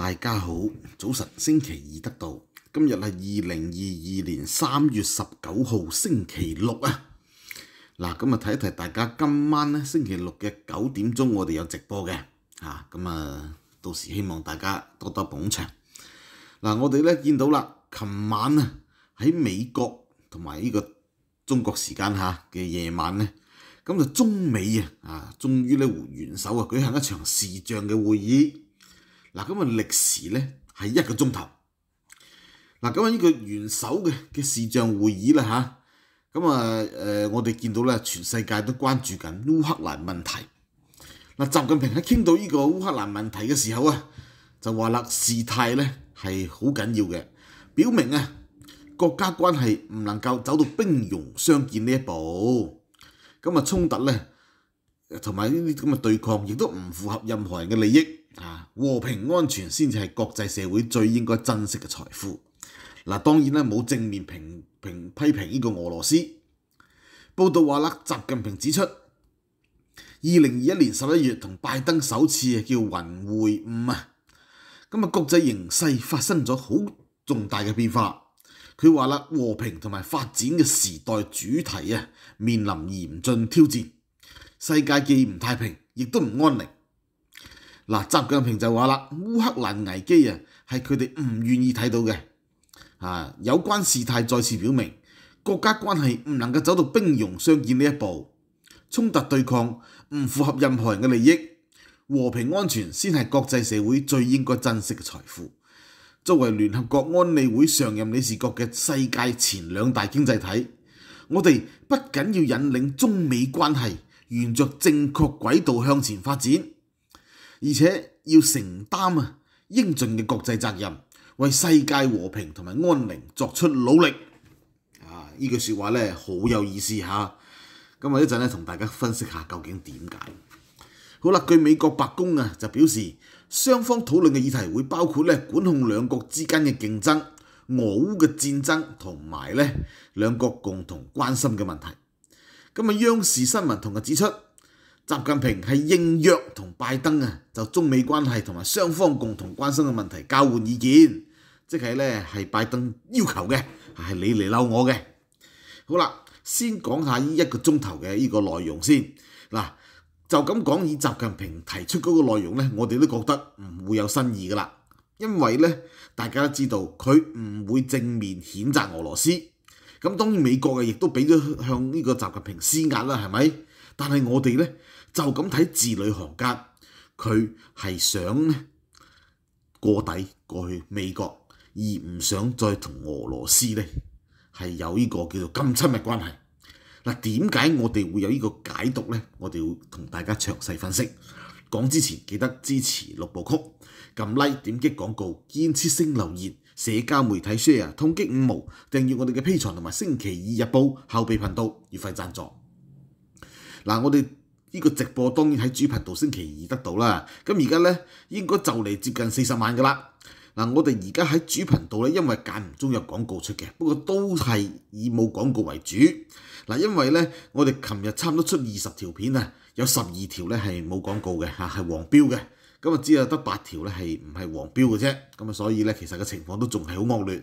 大家好，早晨，星期二得到，今日系二零二二年三月十九号星期六啊！嗱，咁啊提一提大家今晚咧星期六嘅九点钟我哋有直播嘅，吓咁啊，到时希望大家多多捧场。嗱，我哋咧见到啦，琴晚啊喺美国同埋呢个中国时间吓嘅夜晚咧，咁就中美啊啊，终于呢援元首啊举行一场视像嘅会议。嗱，咁啊，历时咧系一个钟头。嗱，咁啊，呢个元首嘅嘅视像会议啦，吓，咁啊，诶，我哋见到咧，全世界都关注紧乌克兰问题。嗱，习近平喺倾到呢个乌克兰问题嘅时候啊，就话啦，事态咧系好紧要嘅，表明啊，国家关系唔能够走到兵戎相见呢一步。咁啊，冲突咧，同埋呢啲咁嘅对抗，亦都唔符合任何人嘅利益。啊，和平安全先至系國際社會最應該珍惜嘅財富。嗱，當然咧冇正面評評批評呢個俄羅斯。報道話啦，習近平指出，二零二一年十一月同拜登首次叫雲會晤啊，咁啊國際形勢發生咗好重大嘅變化。佢話啦，和平同埋發展嘅時代主題啊，面臨嚴峻挑戰。世界既唔太平，亦都唔安寧。嗱，習近平就話啦，烏克蘭危機啊，係佢哋唔願意睇到嘅。啊，有關事態再次表明，國家關係唔能夠走到兵戎相見呢一步，衝突對抗唔符合任何人嘅利益，和平安全先係國際社會最應該珍惜嘅財富。作為聯合國安理會常任理事國嘅世界前兩大經濟體，我哋不僅要引領中美關係沿著正確軌道向前發展。而且要承擔啊英俊嘅國際責任，為世界和平同埋安寧作出努力。啊，呢句说話咧好有意思吓。咁我一陣咧同大家分析下究竟點解。好啦，據美國白宮啊就表示，雙方討論嘅議題會包括咧管控兩國之間嘅競爭、俄烏嘅戰爭同埋咧兩國共同關心嘅問題。咁啊，央視新聞同佢指出。习近平系应约同拜登啊，就中美关系同埋双方共同关心嘅问题交换意见，即系咧系拜登要求嘅，系你嚟嬲我嘅。好啦，先讲下呢一个钟头嘅呢个内容先。嗱，就咁讲以习近平提出嗰个内容咧，我哋都觉得唔会有新意噶啦，因为咧大家都知道佢唔会正面谴责俄罗斯，咁当然美国啊亦都俾咗向呢个习近平施压啦，系咪？但系我哋咧。就咁睇字里行间，佢係想呢過底過去美國，而唔想再同俄羅斯咧係有呢個叫做咁親密關係。嗱，點解我哋會有呢個解讀咧？我哋會同大家詳細分析。講之前記得支持六部曲，撳 Like、點擊廣告、建持性留言、社交媒體 share、通擊五毛、訂閱我哋嘅披財同埋星期二日報後備頻道月費贊助。嗱，我哋。呢個直播當然喺主頻道星期二得到啦，咁而家咧應該就嚟接近四十萬噶啦。嗱，我哋而家喺主頻道咧，因為間唔中有廣告出嘅，不過都係以冇廣告為主。嗱，因為咧我哋琴日差唔多出二十條片啊，有十二條咧係冇廣告嘅嚇，係黃標嘅。咁啊，只有得八條咧係唔係黃標嘅啫。咁啊，所以咧其實個情況都仲係好惡劣。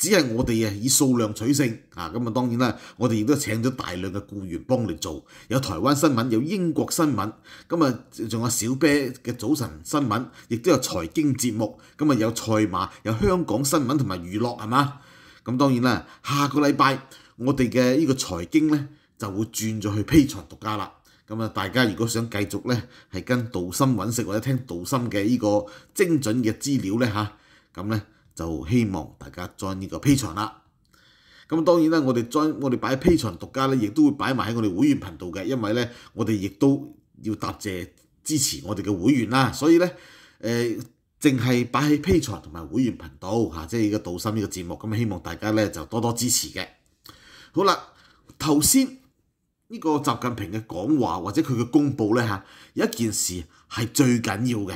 只係我哋啊以數量取勝啊咁啊當然啦，我哋亦都請咗大量嘅僱員幫你做，有台灣新聞，有英國新聞，咁啊仲有小啤嘅早晨新聞，亦都有財經節目，咁啊有賽馬，有香港新聞同埋娛樂係嘛？咁當然啦，下個禮拜我哋嘅呢個財經咧就會轉咗去披床獨家啦。咁啊大家如果想繼續咧係跟道森揾食或者聽道森嘅呢個精準嘅資料咧嚇，咁咧。就希望大家 join 呢個 P 場啦。咁當然啦，我哋 join 我哋擺 P 場獨家咧，亦都會擺埋喺我哋會員頻道嘅，因為咧我哋亦都要答謝支持我哋嘅會員啦。所以咧，誒淨係擺喺 P 場同埋會員頻道嚇，即係呢個道心呢個節目。咁希望大家咧就多多支持嘅。好啦，頭先呢個習近平嘅講話或者佢嘅公佈咧嚇，有一件事係最緊要嘅，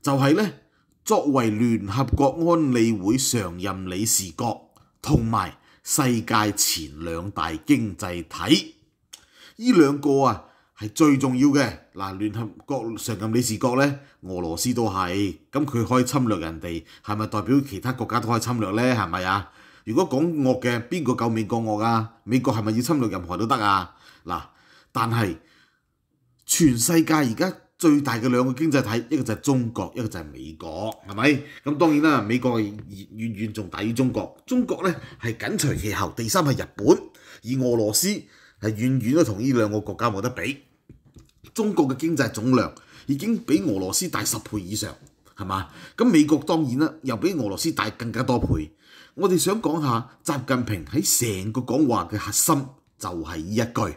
就係咧。作為聯合國安理會常任理事國，同埋世界前兩大經濟體，呢兩個啊係最重要嘅嗱。聯合國常任理事國咧，俄羅斯都係，咁佢可以侵略人哋，係咪代表其他國家都可以侵略咧？係咪啊？如果講惡嘅，邊個夠美國惡啊？美國係咪要侵略任何都得啊？嗱，但係全世界而家。最大嘅兩個經濟體，一個就係中國，一個就係美國，係咪？咁當然啦，美國遠遠仲大於中國。中國咧係緊隨其後，第三係日本，而俄羅斯係遠遠都同呢兩個國家冇得比。中國嘅經濟總量已經比俄羅斯大十倍以上，係嘛？咁美國當然啦，又比俄羅斯大更加多倍。我哋想講下習近平喺成個講話嘅核心就係呢一句。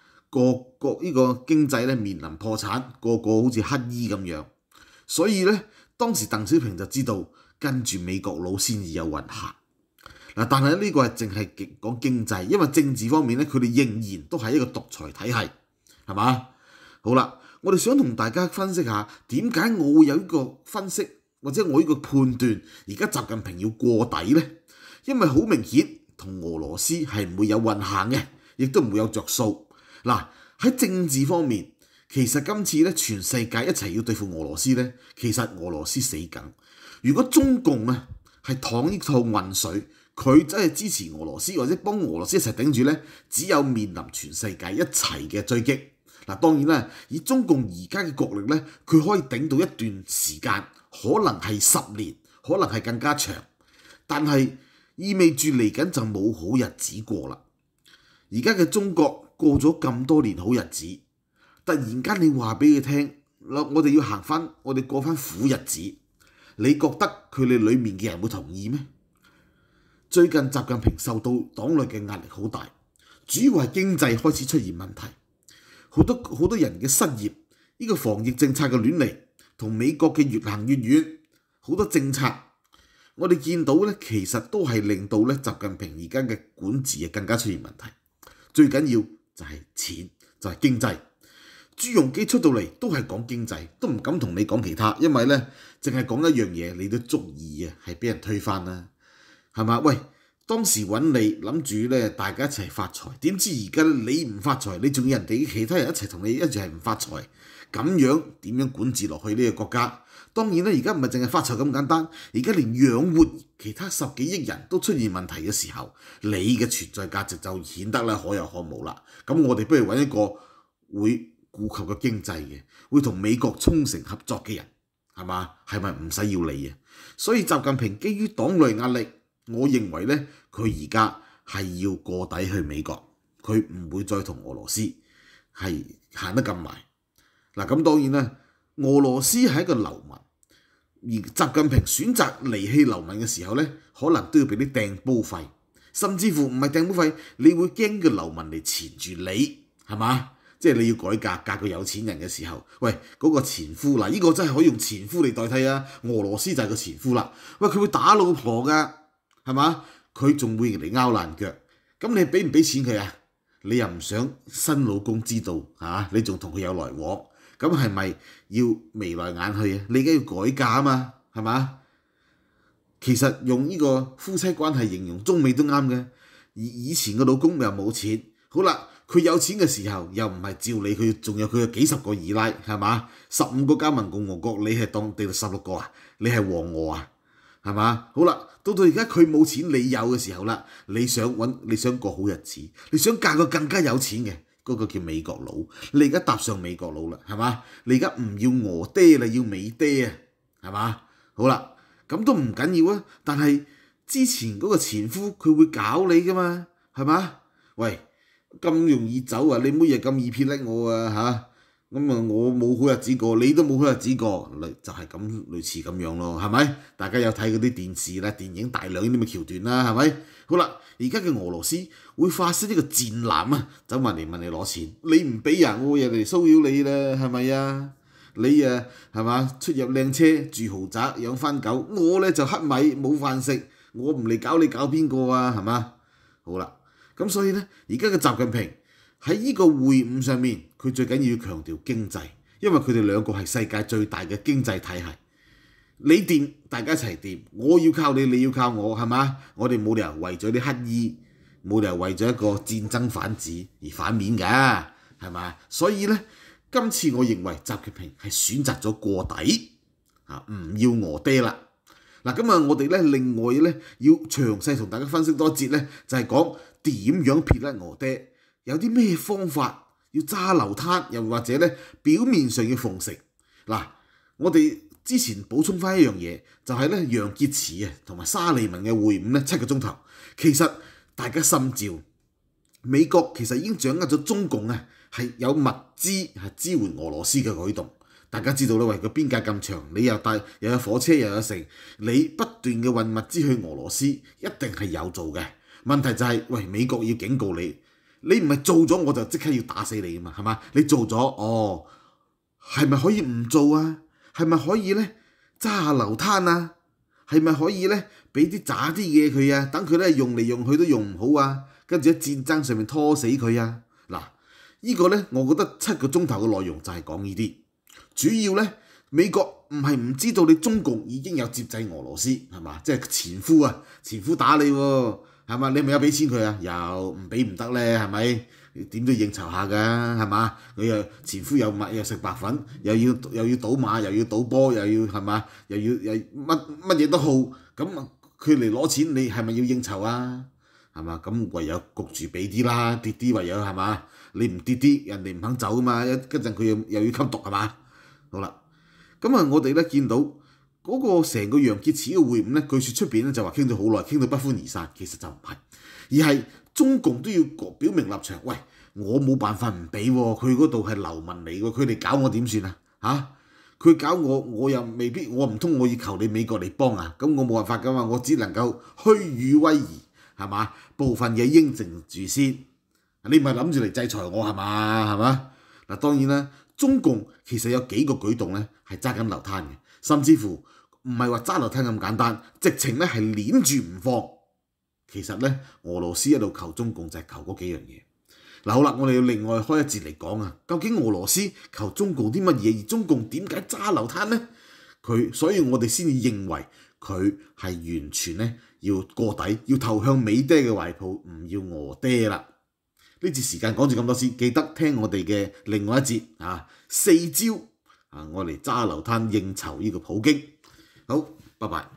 個個呢個經濟咧，面臨破產，個個好似乞衣咁樣，所以咧當時鄧小平就知道跟住美國老先至有運行嗱。但係呢個係淨係講經濟，因為政治方面咧，佢哋仍然都係一個獨裁體系，係嘛？好啦，我哋想同大家分析下點解我會有呢個分析，或者我呢個判斷而家習近平要過底咧，因為好明顯同俄羅斯係唔會有運行嘅，亦都唔會有着數。嗱喺政治方面，其實今次咧，全世界一齊要對付俄羅斯咧。其實俄羅斯死梗。如果中共啊係躺呢套混水，佢真係支持俄羅斯或者幫俄羅斯一齊頂住咧，只有面臨全世界一齊嘅追擊。嗱，當然啦，以中共而家嘅國力咧，佢可以頂到一段時間，可能係十年，可能係更加長，但係意味住嚟緊就冇好日子過啦。而家嘅中國。过咗咁多年好日子，突然间你话俾佢听，我我哋要行翻，我哋过翻苦日子，你觉得佢哋里面嘅人会同意咩？最近习近平受到党内嘅压力好大，主要系经济开始出现问题，好多好多人嘅失业，呢个防疫政策嘅乱嚟，同美国嘅越行越远，好多政策，我哋见到咧，其实都系令到咧习近平而家嘅管治啊更加出现问题，最紧要。就係錢，就係經濟。朱镕基出到嚟都係講經濟，都唔敢同你講其他，因為咧，淨係講一樣嘢，你都足以啊，係俾人推翻啦，係嘛？喂，當時揾你諗住咧，大家一齊發財，點知而家你唔發財，你仲要人哋其他人一齊同你一齊唔發財，咁樣點樣管治落去呢個國家？當然咧，而家唔係淨係發財咁簡單，而家連養活其他十幾億人都出現問題嘅時候，你嘅存在價值就顯得咧可有可無啦。咁我哋不如揾一個會顧及個經濟嘅，會同美國沖繩合作嘅人，係嘛？係咪唔使要你啊？所以習近平基於黨內壓力，我認為咧，佢而家係要過底去美國，佢唔會再同俄羅斯係行得咁埋。嗱，咁當然啦，俄羅斯係一個流民。而習近平選擇離棄流民嘅時候咧，可能都要俾啲掟煲費，甚至乎唔係掟煲費，你會驚個流民嚟纏住你，係嘛？即係你要改革，嫁個有錢人嘅時候，喂，嗰個前夫嗱，依個真係可以用前夫嚟代替啊！俄羅斯就係個前夫啦，喂，佢會打老婆噶，係嘛？佢仲會嚟拗爛腳，咁你俾唔俾錢佢啊？你又唔想新老公知道，係你仲同佢有來往？咁係咪要眉來眼去啊？你而家要改嫁啊嘛，係嘛？其實用呢個夫妻關係形容中美都啱嘅。以以前嘅老公又冇錢，好啦，佢有錢嘅時候又唔係照理佢，仲有佢嘅幾十個二奶，係嘛？十五個加盟共和國，你係當第十六個啊？你係王俄啊？係嘛？好啦，到到而家佢冇錢，你有嘅時候啦，你想揾你想過好日子，你想嫁個更加有錢嘅。嗰個叫美國佬，你而家搭上美國佬啦，係嘛？你而家唔要俄爹啦，要美爹啊，係嘛？好啦，咁都唔緊要啊，但係之前嗰個前夫佢會搞你噶嘛，係嘛？喂，咁容易走啊？你每日咁易撇甩我啊嚇？咁啊，我冇好日子過，你都冇好日子過，就係咁類似咁樣咯，係咪？大家有睇嗰啲電視啦、電影大量啲咁嘅橋段啦，係咪？好啦，而家嘅俄羅斯會發生呢個戰艦啊，走埋嚟問你攞錢，你唔俾人，我人嚟騷擾你啦，係咪啊？你啊，係嘛？出入靚車，住豪宅，養番狗，我咧就黑米冇飯食，我唔嚟搞你搞邊個啊？係嘛？好啦，咁所以咧，而家嘅習近平。喺呢個會晤上面，佢最緊要強調經濟，因為佢哋兩個係世界最大嘅經濟體系。你掂，大家一齊掂，我要靠你，你要靠我，係嘛？我哋冇理由為咗啲乞衣，冇理由為咗一個戰爭反子而反面㗎，係嘛？所以呢，今次我認為習近平係選擇咗過底啊，唔要我爹啦。嗱，咁啊，我哋咧另外咧要詳細同大家分析多節咧，就係講點樣撇甩我爹。有啲咩方法要揸流灘，又或者咧表面上要奉承嗱？我哋之前補充翻一樣嘢，就係咧楊潔篪啊同埋沙利文嘅會晤咧七個鐘頭，其實大家心照，美國其實已經掌握咗中共啊係有物資係支援俄羅斯嘅舉動。大家知道啦，喂，個邊界咁長，你又帶又有火車又有城，你不斷嘅運物資去俄羅斯，一定係有做嘅。問題就係喂美國要警告你。你唔係做咗我就即刻要打死你啊嘛，係嘛？你做咗，哦，係咪可以唔做啊？係咪可以咧？揸下流灘啊？係咪可以咧？俾啲渣啲嘢佢啊？等佢咧用嚟用去都用唔好啊？跟住喺戰爭上面拖死佢啊？嗱，依個咧，我覺得七個鐘頭嘅內容就係講呢啲。主要咧，美國唔係唔知道你中共已經有接濟俄羅斯，係嘛？即係前夫啊，前夫打你喎。係嘛？你咪有俾錢佢啊？又唔俾唔得咧，係咪？點都應酬下㗎，係嘛？佢又前夫又咪又食白粉，又要又要賭馬，又要賭波，又要係嘛？又要又乜乜嘢都好，咁佢嚟攞錢，你係咪要應酬啊？係嘛？咁唯有焗住俾啲啦，跌啲唯有係嘛？你唔跌啲，人哋唔肯走啊嘛！一跟陣佢又又要吸毒係嘛？好啦，咁啊，我哋咧見到。嗰個成個楊潔篪嘅會晤咧，據説出邊咧就話傾咗好耐，傾到不歡而散。其實就唔係，而係中共都要表明立場。喂，我冇辦法唔俾喎，佢嗰度係流民嚟喎，佢哋搞我點算啊？嚇，佢搞我，我又未必，我唔通我要求你美國嚟幫啊？咁我冇辦法噶嘛，我只能夠虛與威儀係嘛？部分嘢應承住先。你唔係諗住嚟制裁我係嘛？係嘛？嗱，當然啦，中共其實有幾個舉動咧係揸緊流灘嘅。甚至乎唔係話揸流灘咁簡單，直情咧係攣住唔放。其實咧，俄羅斯一路求中共就係求嗰幾樣嘢。嗱好啦，我哋要另外開一節嚟講啊。究竟俄羅斯求中共啲乜嘢？而中共點解揸流灘呢？佢所以我哋先至認為佢係完全咧要過底，要投向美爹嘅懷抱，唔要俄爹啦。呢節時間講住咁多先，記得聽我哋嘅另外一節啊，四招。啊！我嚟揸流灘應酬呢個普京，好，拜拜。